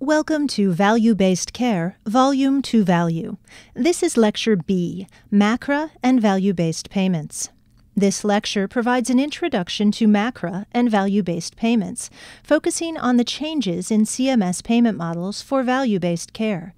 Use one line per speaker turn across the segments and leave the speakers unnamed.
Welcome to Value Based Care, Volume 2 Value. This is Lecture B MACRA and Value Based Payments. This lecture provides an introduction to MACRA and value based payments, focusing on the changes in CMS payment models for value based care.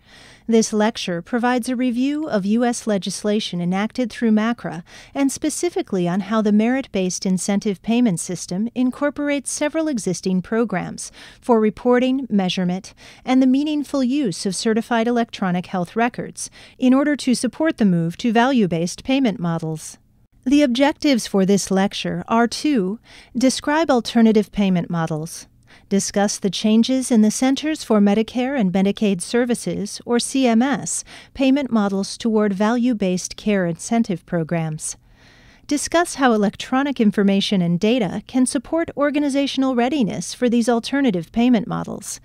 This lecture provides a review of U.S. legislation enacted through MACRA and specifically on how the merit based incentive payment system incorporates several existing programs for reporting, measurement, and the meaningful use of certified electronic health records in order to support the move to value based payment models. The objectives for this lecture are to describe alternative payment models, discuss the changes in the Centers for Medicare and Medicaid Services, or CMS, payment models toward value based care incentive programs. Discuss how electronic information and data can support organizational readiness for these alternative payment models.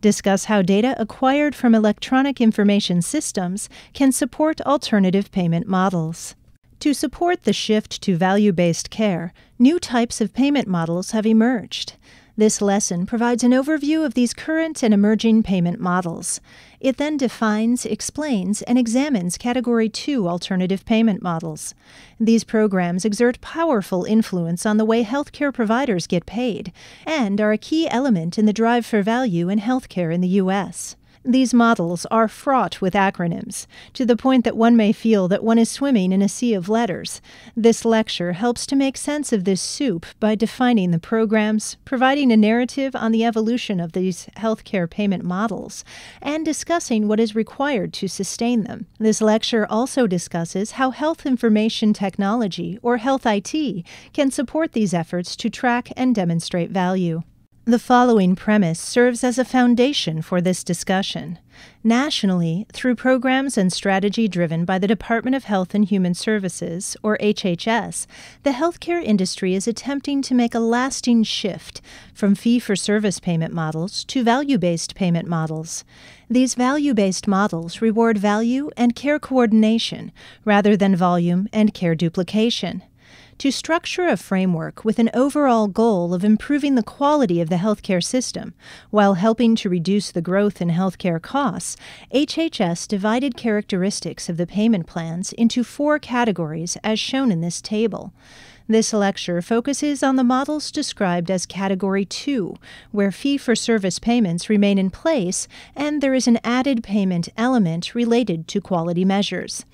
Discuss how data acquired from electronic information systems can support alternative payment models. To support the shift to value based care, new types of payment models have emerged. This lesson provides an overview of these current and emerging payment models. It then defines, explains, and examines Category 2 alternative payment models. These programs exert powerful influence on the way healthcare providers get paid and are a key element in the drive for value in healthcare in the U.S. These models are fraught with acronyms, to the point that one may feel that one is swimming in a sea of letters. This lecture helps to make sense of this soup by defining the programs, providing a narrative on the evolution of these healthcare payment models, and discussing what is required to sustain them. This lecture also discusses how health information technology, or health IT, can support these efforts to track and demonstrate value. The following premise serves as a foundation for this discussion. Nationally, through programs and strategy driven by the Department of Health and Human Services, or HHS, the healthcare industry is attempting to make a lasting shift from fee for service payment models to value based payment models. These value based models reward value and care coordination rather than volume and care duplication to structure a framework with an overall goal of improving the quality of the healthcare system while helping to reduce the growth in healthcare costs, HHS divided characteristics of the payment plans into four categories as shown in this table. This lecture focuses on the models described as Category 2, where fee for service payments remain in place and there is an added payment element related to quality measures.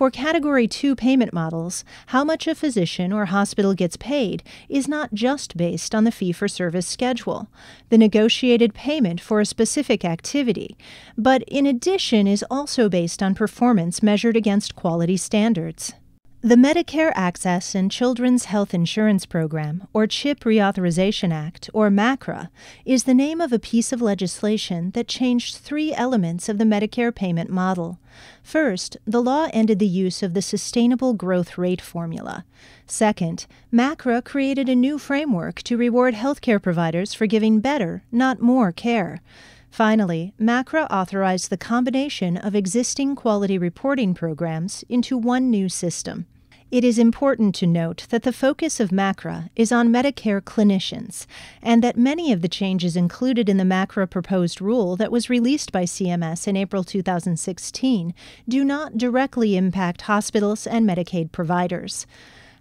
For Category 2 payment models, how much a physician or hospital gets paid is not just based on the fee for service schedule, the negotiated payment for a specific activity, but in addition is also based on performance measured against quality standards. The Medicare Access and Children's Health Insurance Program, or CHIP Reauthorization Act, or MACRA, is the name of a piece of legislation that changed three elements of the Medicare payment model. First, the law ended the use of the sustainable growth rate formula. Second, MACRA created a new framework to reward healthcare providers for giving better, not more, care. Finally, MACRA authorized the combination of existing quality reporting programs into one new system. It is important to note that the focus of MACRA is on Medicare clinicians, and that many of the changes included in the MACRA proposed rule that was released by CMS in April 2016 do not directly impact hospitals and Medicaid providers.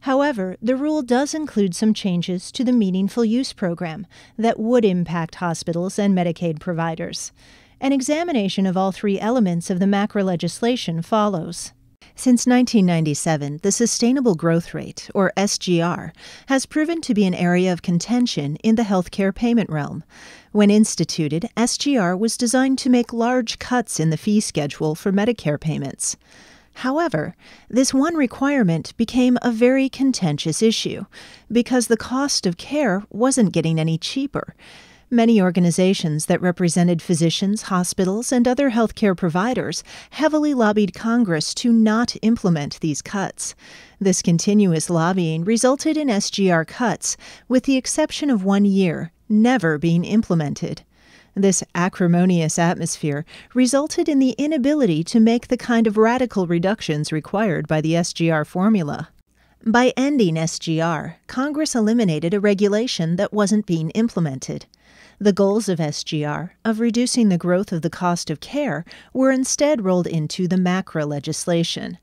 However, the rule does include some changes to the Meaningful Use Program that would impact hospitals and Medicaid providers. An examination of all three elements of the MACRA legislation follows. Since 1997, the sustainable growth rate, or SGR, has proven to be an area of contention in the healthcare payment realm. When instituted, SGR was designed to make large cuts in the fee schedule for Medicare payments. However, this one requirement became a very contentious issue because the cost of care wasn't getting any cheaper, Many organizations that represented physicians, hospitals, and other healthcare providers heavily lobbied Congress to not implement these cuts. This continuous lobbying resulted in SGR cuts, with the exception of one year, never being implemented. This acrimonious atmosphere resulted in the inability to make the kind of radical reductions required by the SGR formula. By ending SGR, Congress eliminated a regulation that wasn't being implemented. The goals of SGR, of reducing the growth of the cost of care, were instead rolled into the MACRA legislation.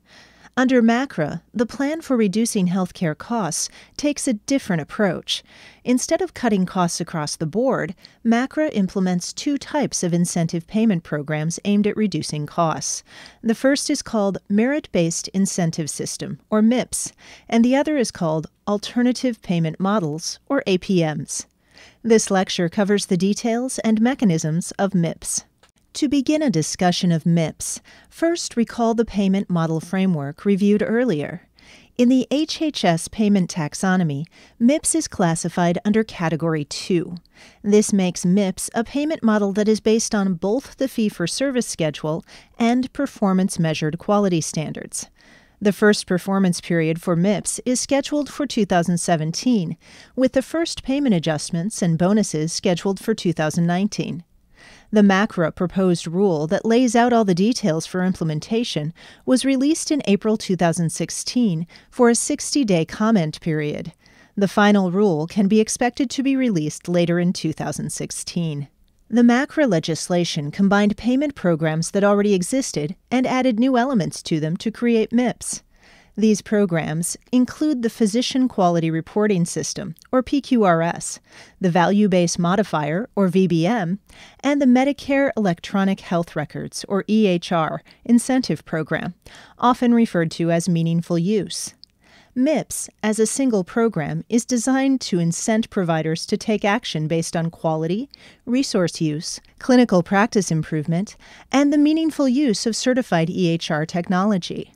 Under MACRA, the plan for reducing healthcare costs takes a different approach. Instead of cutting costs across the board, MACRA implements two types of incentive payment programs aimed at reducing costs. The first is called Merit Based Incentive System, or MIPS, and the other is called Alternative Payment Models, or APMs. This lecture covers the details and mechanisms of MIPS. To begin a discussion of MIPS, first recall the payment model framework reviewed earlier. In the HHS payment taxonomy, MIPS is classified under Category 2. This makes MIPS a payment model that is based on both the fee for service schedule and performance measured quality standards. The first performance period for MIPS is scheduled for 2017, with the first payment adjustments and bonuses scheduled for 2019. The MACRA proposed rule that lays out all the details for implementation was released in April 2016 for a 60 day comment period. The final rule can be expected to be released later in 2016. The MACRA legislation combined payment programs that already existed and added new elements to them to create MIPS. These programs include the Physician Quality Reporting System, or PQRS, the Value Based Modifier, or VBM, and the Medicare Electronic Health Records, or EHR, incentive program, often referred to as meaningful use. MIPS, as a single program, is designed to incent providers to take action based on quality, resource use, clinical practice improvement, and the meaningful use of certified EHR technology.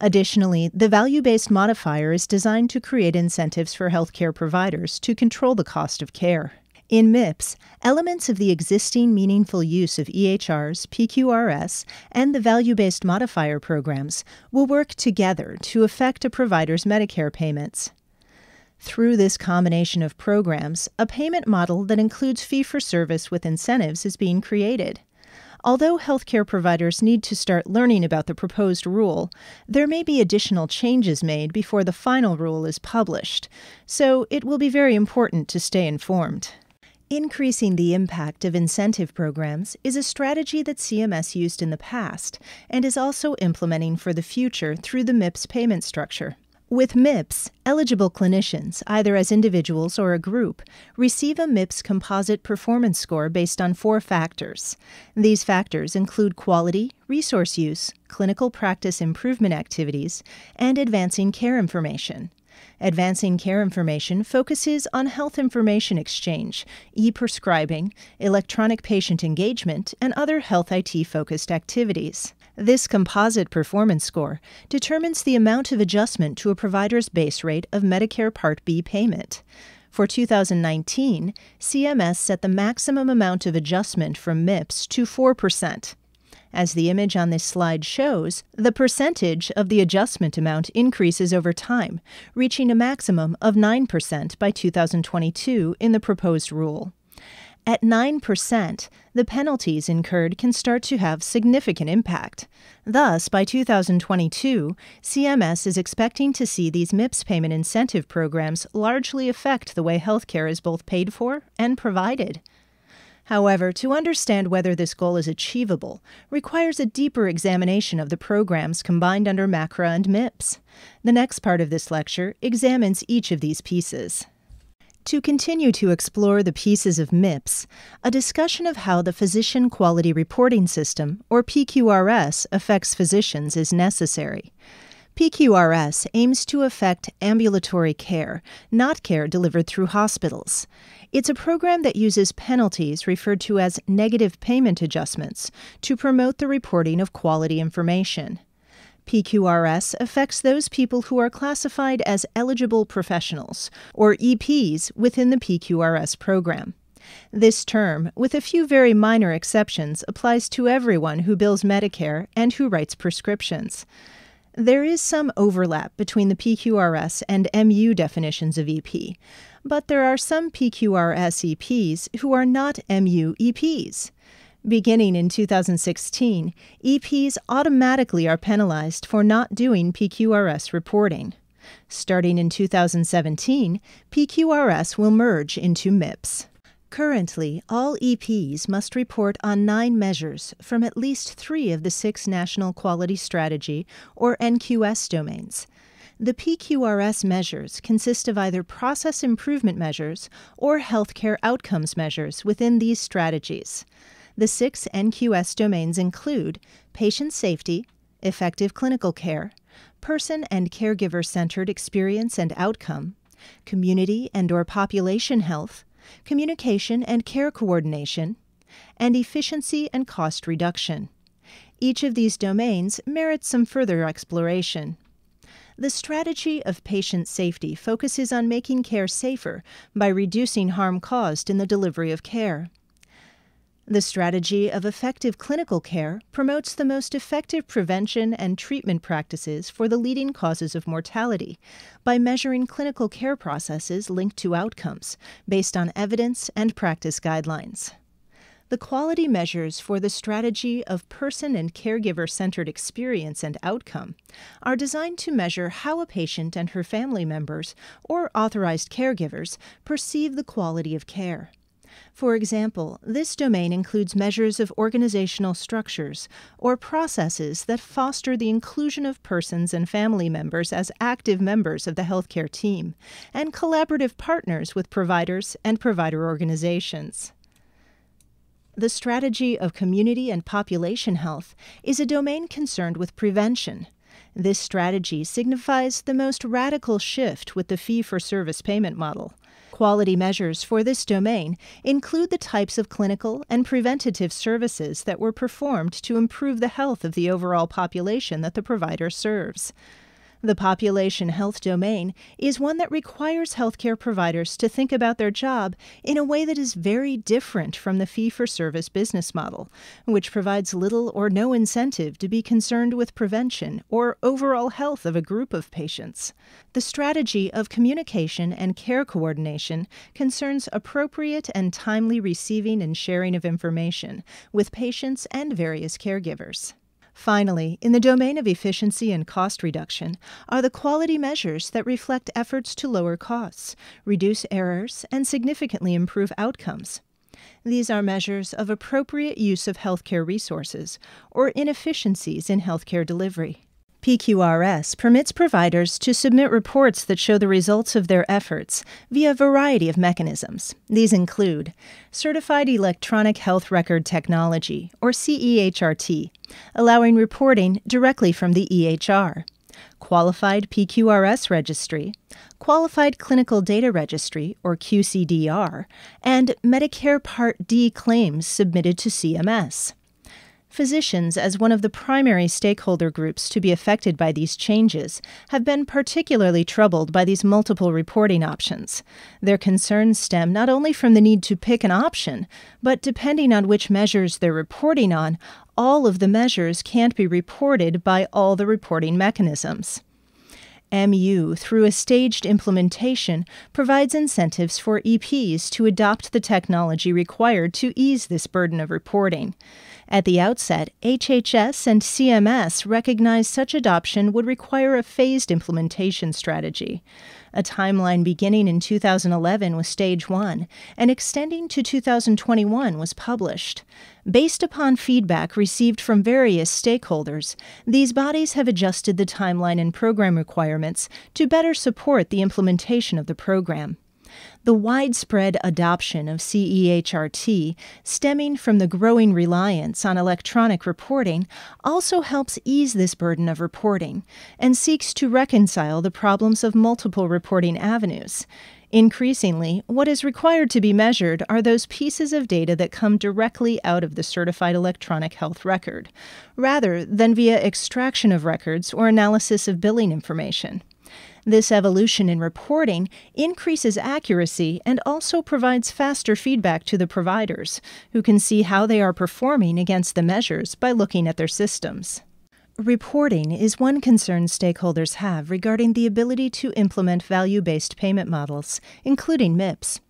Additionally, the value based modifier is designed to create incentives for healthcare providers to control the cost of care. In MIPS, elements of the existing meaningful use of EHRs, PQRS, and the value based modifier programs will work together to affect a provider's Medicare payments. Through this combination of programs, a payment model that includes fee for service with incentives is being created. Although healthcare providers need to start learning about the proposed rule, there may be additional changes made before the final rule is published, so it will be very important to stay informed. Increasing the impact of incentive programs is a strategy that CMS used in the past and is also implementing for the future through the MIPS payment structure. With MIPS, eligible clinicians, either as individuals or a group, receive a MIPS composite performance score based on four factors. These factors include quality, resource use, clinical practice improvement activities, and advancing care information. Advancing Care Information focuses on health information exchange, e prescribing, electronic patient engagement, and other health IT focused activities. This composite performance score determines the amount of adjustment to a provider's base rate of Medicare Part B payment. For 2019, CMS set the maximum amount of adjustment from MIPS to 4%. As the image on this slide shows, the percentage of the adjustment amount increases over time, reaching a maximum of 9% by 2022 in the proposed rule. At 9%, the penalties incurred can start to have significant impact. Thus, by 2022, CMS is expecting to see these MIPS payment incentive programs largely affect the way healthcare is both paid for and provided. However, to understand whether this goal is achievable requires a deeper examination of the programs combined under MACRA and MIPS. The next part of this lecture examines each of these pieces. To continue to explore the pieces of MIPS, a discussion of how the Physician Quality Reporting System, or PQRS, affects physicians is necessary. PQRS aims to affect ambulatory care, not care delivered through hospitals. It's a program that uses penalties, referred to as negative payment adjustments, to promote the reporting of quality information. PQRS affects those people who are classified as eligible professionals, or EPs, within the PQRS program. This term, with a few very minor exceptions, applies to everyone who bills Medicare and who writes prescriptions. There is some overlap between the PQRS and MU definitions of EP, but there are some PQRS EPs who are not MU EPs. Beginning in 2016, EPs automatically are penalized for not doing PQRS reporting. Starting in 2017, PQRS will merge into MIPS. Currently, all EPs must report on nine measures from at least three of the six National Quality Strategy, or NQS, domains. The PQRS measures consist of either process improvement measures or healthcare outcomes measures within these strategies. The six NQS domains include patient safety, effective clinical care, person and caregiver centered experience and outcome, community and or population health, communication and care coordination, and efficiency and cost reduction. Each of these domains merits some further exploration. The strategy of patient safety focuses on making care safer by reducing harm caused in the delivery of care. The strategy of effective clinical care promotes the most effective prevention and treatment practices for the leading causes of mortality by measuring clinical care processes linked to outcomes based on evidence and practice guidelines. The quality measures for the strategy of person and caregiver centered experience and outcome are designed to measure how a patient and her family members or authorized caregivers perceive the quality of care. For example, this domain includes measures of organizational structures or processes that foster the inclusion of persons and family members as active members of the healthcare team and collaborative partners with providers and provider organizations the strategy of community and population health is a domain concerned with prevention. This strategy signifies the most radical shift with the fee for service payment model. Quality measures for this domain include the types of clinical and preventative services that were performed to improve the health of the overall population that the provider serves. The population health domain is one that requires healthcare providers to think about their job in a way that is very different from the fee for service business model, which provides little or no incentive to be concerned with prevention or overall health of a group of patients. The strategy of communication and care coordination concerns appropriate and timely receiving and sharing of information with patients and various caregivers. Finally, in the domain of efficiency and cost reduction are the quality measures that reflect efforts to lower costs, reduce errors, and significantly improve outcomes. These are measures of appropriate use of healthcare resources or inefficiencies in healthcare delivery. PQRS permits providers to submit reports that show the results of their efforts via a variety of mechanisms. These include Certified Electronic Health Record Technology, or CEHRT, allowing reporting directly from the EHR, Qualified PQRS Registry, Qualified Clinical Data Registry, or QCDR, and Medicare Part D claims submitted to CMS. Physicians, as one of the primary stakeholder groups to be affected by these changes, have been particularly troubled by these multiple reporting options. Their concerns stem not only from the need to pick an option, but depending on which measures they're reporting on, all of the measures can't be reported by all the reporting mechanisms. MU, through a staged implementation, provides incentives for EPs to adopt the technology required to ease this burden of reporting. At the outset, HHS and CMS recognized such adoption would require a phased implementation strategy, a timeline beginning in 2011 with stage 1 and extending to 2021 was published. Based upon feedback received from various stakeholders, these bodies have adjusted the timeline and program requirements to better support the implementation of the program. The widespread adoption of CEHRT, stemming from the growing reliance on electronic reporting, also helps ease this burden of reporting and seeks to reconcile the problems of multiple reporting avenues. Increasingly, what is required to be measured are those pieces of data that come directly out of the certified electronic health record, rather than via extraction of records or analysis of billing information. This evolution in reporting increases accuracy and also provides faster feedback to the providers, who can see how they are performing against the measures by looking at their systems. Reporting is one concern stakeholders have regarding the ability to implement value based payment models, including MIPS.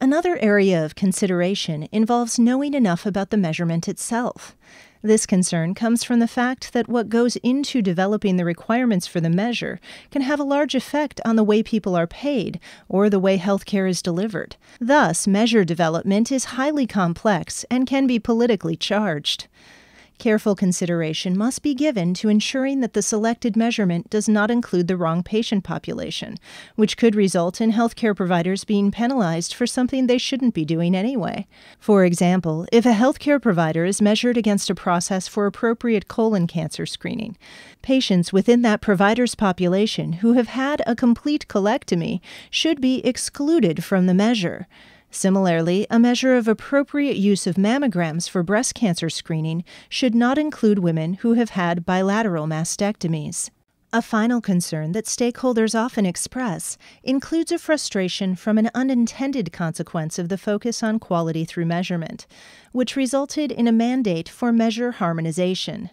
Another area of consideration involves knowing enough about the measurement itself. This concern comes from the fact that what goes into developing the requirements for the measure can have a large effect on the way people are paid or the way healthcare is delivered. Thus, measure development is highly complex and can be politically charged. Careful consideration must be given to ensuring that the selected measurement does not include the wrong patient population, which could result in healthcare providers being penalized for something they shouldn't be doing anyway. For example, if a healthcare provider is measured against a process for appropriate colon cancer screening, patients within that provider's population who have had a complete colectomy should be excluded from the measure. Similarly, a measure of appropriate use of mammograms for breast cancer screening should not include women who have had bilateral mastectomies. A final concern that stakeholders often express includes a frustration from an unintended consequence of the focus on quality through measurement, which resulted in a mandate for measure harmonization.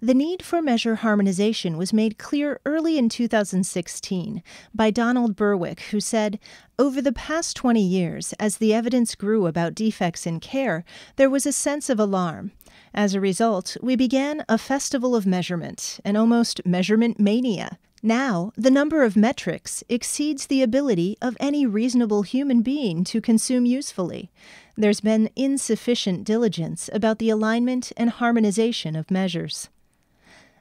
The need for measure harmonization was made clear early in 2016 by Donald Berwick, who said, Over the past 20 years, as the evidence grew about defects in care, there was a sense of alarm. As a result, we began a festival of measurement, an almost measurement mania. Now, the number of metrics exceeds the ability of any reasonable human being to consume usefully. There's been insufficient diligence about the alignment and harmonization of measures.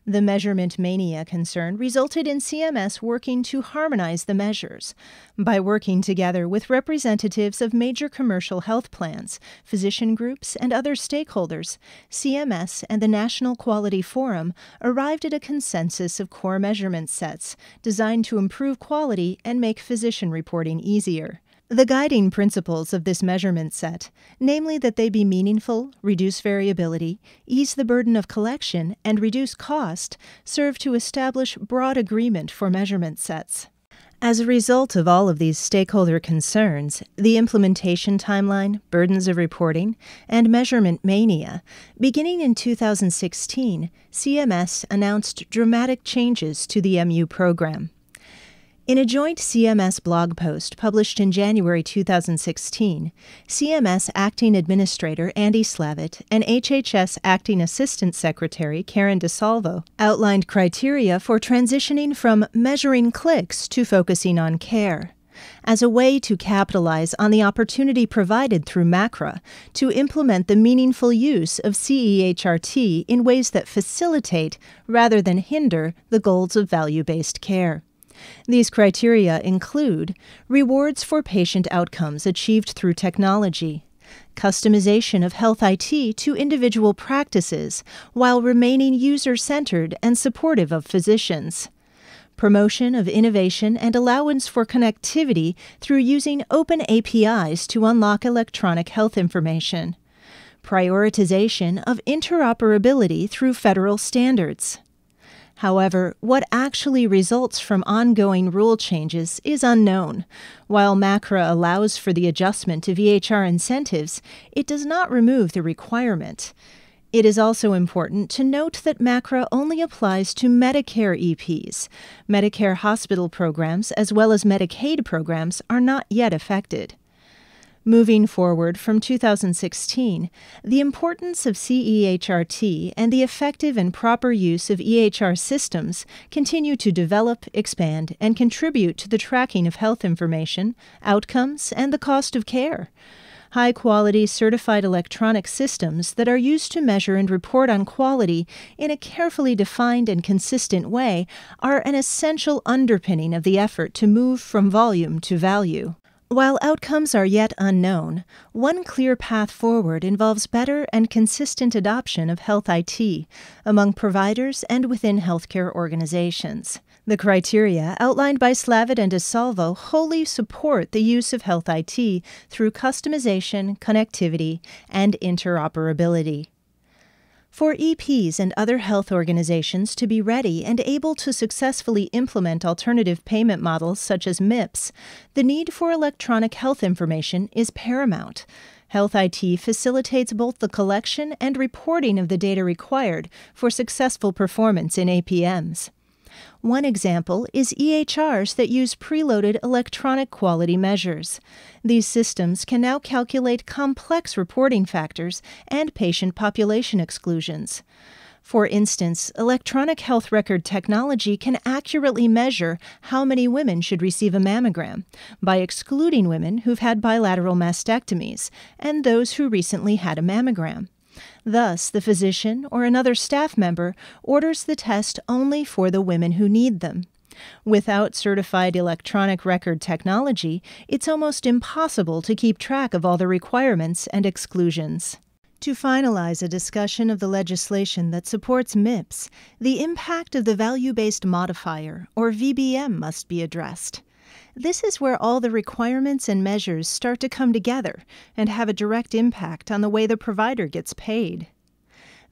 The measurement mania concern resulted in CMS working to harmonize the measures by working together with representatives of major commercial health plans, physician groups, and other stakeholders. CMS and the National Quality Forum arrived at a consensus of core measurement sets designed to improve quality and make physician reporting easier. The guiding principles of this measurement set, namely that they be meaningful, reduce variability, ease the burden of collection, and reduce cost, serve to establish broad agreement for measurement sets. As a result of all of these stakeholder concerns, the implementation timeline, burdens of reporting, and measurement mania, beginning in 2016, CMS announced dramatic changes to the MU program. In a joint CMS blog post published in January 2016, CMS Acting Administrator Andy Slavitt and HHS Acting Assistant Secretary Karen DeSalvo outlined criteria for transitioning from measuring clicks to focusing on care as a way to capitalize on the opportunity provided through MACRA to implement the meaningful use of CEHRT in ways that facilitate rather than hinder the goals of value based care. These criteria include rewards for patient outcomes achieved through technology, customization of health IT to individual practices while remaining user centered and supportive of physicians. Promotion of innovation and allowance for connectivity through using open APIs to unlock electronic health information. Prioritization of interoperability through federal standards. However, what actually results from ongoing rule changes is unknown. While MACRA allows for the adjustment to VHR incentives, it does not remove the requirement. It is also important to note that MACRA only applies to Medicare EPs. Medicare hospital programs, as well as Medicaid programs, are not yet affected. Moving forward from 2016, the importance of CEHRT and the effective and proper use of EHR systems continue to develop, expand, and contribute to the tracking of health information, outcomes, and the cost of care. High quality certified electronic systems that are used to measure and report on quality in a carefully defined and consistent way are an essential underpinning of the effort to move from volume to value. While outcomes are yet unknown, one clear path forward involves better and consistent adoption of health IT among providers and within healthcare organizations. The criteria outlined by Slavitt and DeSalvo wholly support the use of health IT through customization, connectivity, and interoperability. For EPs and other health organizations to be ready and able to successfully implement alternative payment models such as MIPS, the need for electronic health information is paramount. Health IT facilitates both the collection and reporting of the data required for successful performance in APMs. One example is EHRs that use preloaded electronic quality measures. These systems can now calculate complex reporting factors and patient population exclusions. For instance, electronic health record technology can accurately measure how many women should receive a mammogram by excluding women who've had bilateral mastectomies and those who recently had a mammogram. Thus, the physician or another staff member orders the test only for the women who need them. Without certified electronic record technology, it's almost impossible to keep track of all the requirements and exclusions. To finalize a discussion of the legislation that supports MIPS, the impact of the value based modifier, or VBM, must be addressed. This is where all the requirements and measures start to come together and have a direct impact on the way the provider gets paid.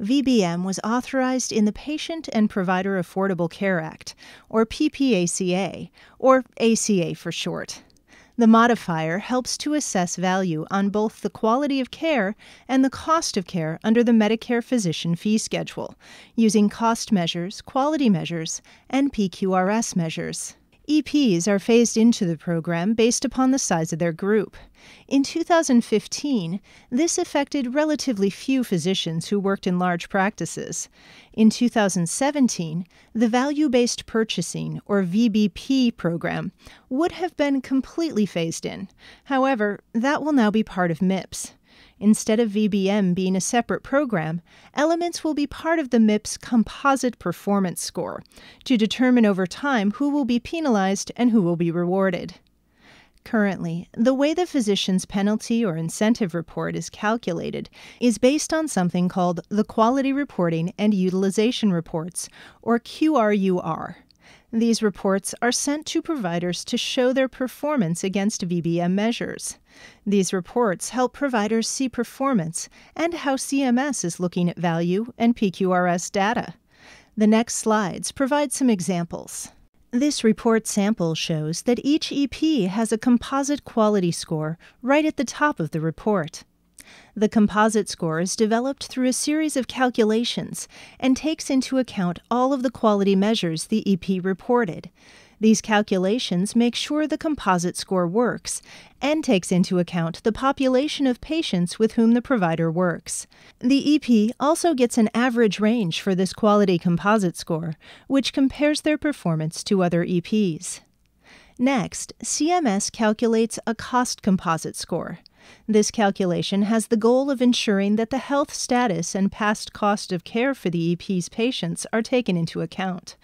VBM was authorized in the Patient and Provider Affordable Care Act, or PPACA, or ACA for short. The modifier helps to assess value on both the quality of care and the cost of care under the Medicare Physician Fee Schedule, using cost measures, quality measures, and PQRS measures. EPs are phased into the program based upon the size of their group. In 2015, this affected relatively few physicians who worked in large practices. In 2017, the Value Based Purchasing, or VBP, program would have been completely phased in. However, that will now be part of MIPS. Instead of VBM being a separate program, elements will be part of the MIP's composite performance score to determine over time who will be penalized and who will be rewarded. Currently, the way the physician's penalty or incentive report is calculated is based on something called the Quality Reporting and Utilization Reports, or QRUR. These reports are sent to providers to show their performance against VBM measures. These reports help providers see performance and how CMS is looking at value and PQRS data. The next slides provide some examples. This report sample shows that each EP has a composite quality score right at the top of the report. The composite score is developed through a series of calculations and takes into account all of the quality measures the EP reported. These calculations make sure the composite score works and takes into account the population of patients with whom the provider works. The EP also gets an average range for this quality composite score, which compares their performance to other EPs. Next, CMS calculates a cost composite score. This calculation has the goal of ensuring that the health status and past cost of care for the EP's patients are taken into account.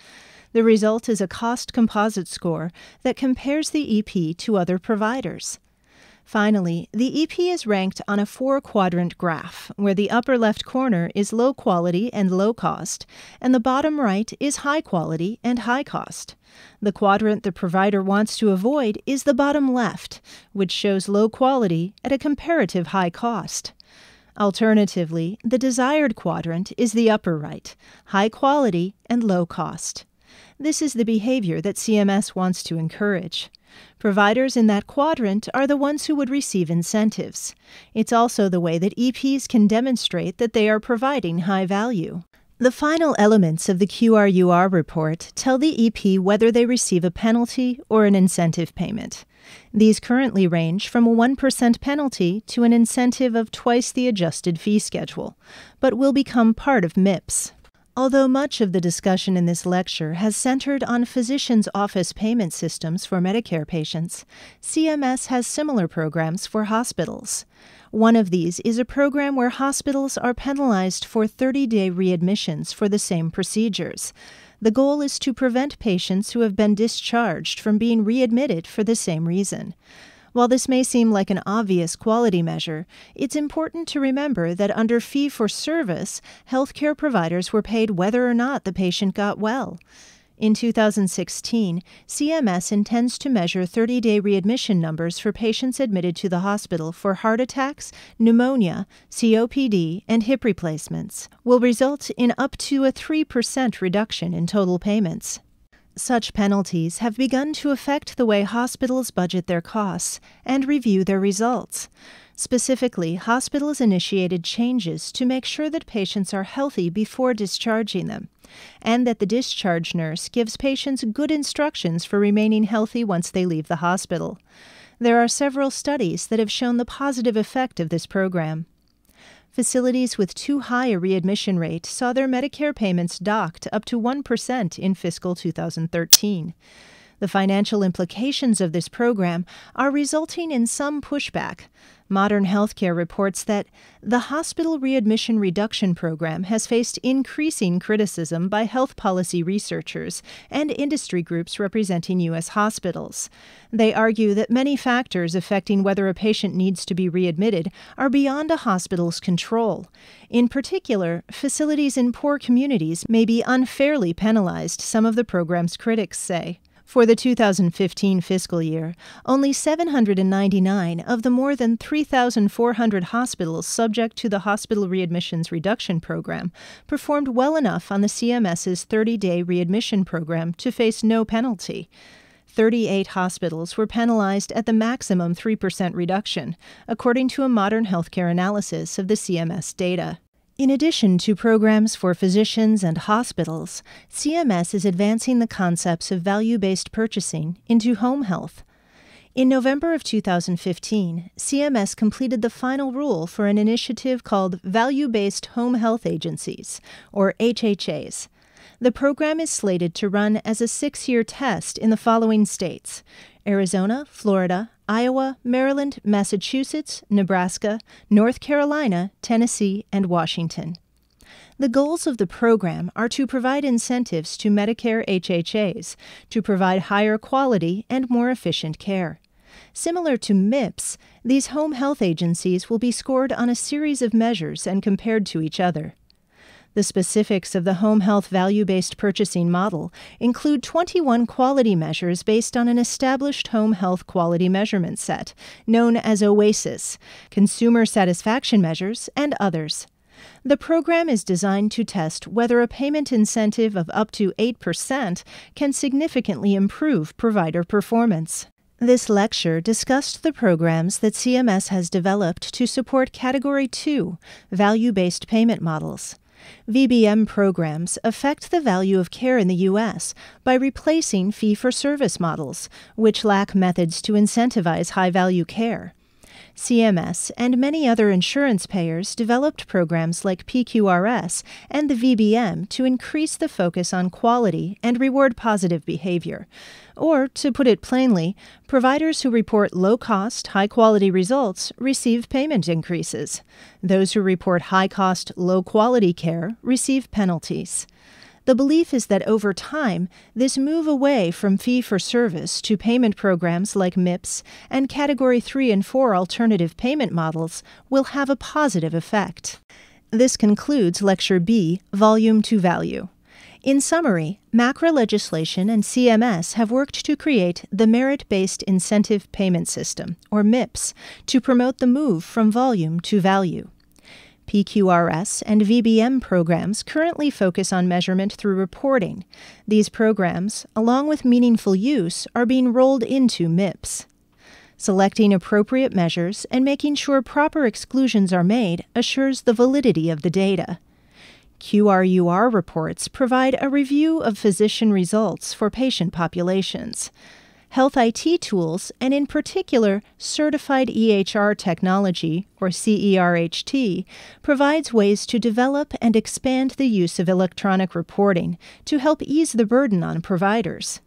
The result is a cost composite score that compares the EP to other providers. Finally, the EP is ranked on a four quadrant graph, where the upper left corner is low quality and low cost, and the bottom right is high quality and high cost. The quadrant the provider wants to avoid is the bottom left, which shows low quality at a comparative high cost. Alternatively, the desired quadrant is the upper right, high quality and low cost. This is the behavior that CMS wants to encourage. Providers in that quadrant are the ones who would receive incentives. It's also the way that EPs can demonstrate that they are providing high value. The final elements of the QRUR report tell the EP whether they receive a penalty or an incentive payment. These currently range from a 1% penalty to an incentive of twice the adjusted fee schedule, but will become part of MIPS. Although much of the discussion in this lecture has centered on physicians' office payment systems for Medicare patients, CMS has similar programs for hospitals. One of these is a program where hospitals are penalized for 30 day readmissions for the same procedures. The goal is to prevent patients who have been discharged from being readmitted for the same reason. While this may seem like an obvious quality measure, it's important to remember that under fee for service, healthcare providers were paid whether or not the patient got well. In 2016, CMS intends to measure 30 day readmission numbers for patients admitted to the hospital for heart attacks, pneumonia, COPD, and hip replacements, will result in up to a 3% reduction in total payments. Such penalties have begun to affect the way hospitals budget their costs and review their results. Specifically, hospitals initiated changes to make sure that patients are healthy before discharging them, and that the discharge nurse gives patients good instructions for remaining healthy once they leave the hospital. There are several studies that have shown the positive effect of this program. Facilities with too high a readmission rate saw their Medicare payments docked up to 1% in fiscal 2013. The financial implications of this program are resulting in some pushback. Modern Healthcare reports that the Hospital Readmission Reduction Program has faced increasing criticism by health policy researchers and industry groups representing U.S. hospitals. They argue that many factors affecting whether a patient needs to be readmitted are beyond a hospital's control. In particular, facilities in poor communities may be unfairly penalized, some of the program's critics say. For the 2015 fiscal year, only 799 of the more than 3,400 hospitals subject to the Hospital Readmissions Reduction Program performed well enough on the CMS's 30 day readmission program to face no penalty. 38 hospitals were penalized at the maximum 3% reduction, according to a modern healthcare analysis of the CMS data. In addition to programs for physicians and hospitals, CMS is advancing the concepts of value based purchasing into home health. In November of 2015, CMS completed the final rule for an initiative called Value Based Home Health Agencies, or HHAs. The program is slated to run as a six year test in the following states Arizona, Florida, Iowa, Maryland, Massachusetts, Nebraska, North Carolina, Tennessee, and Washington. The goals of the program are to provide incentives to Medicare HHAs to provide higher quality and more efficient care. Similar to MIPS, these home health agencies will be scored on a series of measures and compared to each other. The specifics of the home health value based purchasing model include 21 quality measures based on an established home health quality measurement set, known as OASIS, consumer satisfaction measures, and others. The program is designed to test whether a payment incentive of up to 8% can significantly improve provider performance. This lecture discussed the programs that CMS has developed to support Category 2 value based payment models. VBM programs affect the value of care in the U.S. by replacing fee for service models, which lack methods to incentivize high value care. CMS, and many other insurance payers developed programs like PQRS and the VBM to increase the focus on quality and reward positive behavior. Or, to put it plainly, providers who report low cost, high quality results receive payment increases. Those who report high cost, low quality care receive penalties. The belief is that over time, this move away from fee for service to payment programs like MIPS and Category 3 and 4 alternative payment models will have a positive effect. This concludes Lecture B, Volume to Value. In summary, macro legislation and CMS have worked to create the Merit Based Incentive Payment System, or MIPS, to promote the move from volume to value. PQRS and VBM programs currently focus on measurement through reporting. These programs, along with meaningful use, are being rolled into MIPS. Selecting appropriate measures and making sure proper exclusions are made assures the validity of the data. QRUR reports provide a review of physician results for patient populations health IT tools, and in particular, certified EHR technology, or CERHT, provides ways to develop and expand the use of electronic reporting to help ease the burden on providers.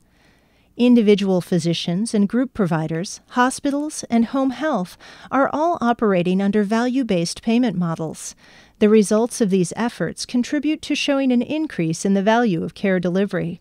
Individual physicians and group providers, hospitals, and home health are all operating under value based payment models. The results of these efforts contribute to showing an increase in the value of care delivery.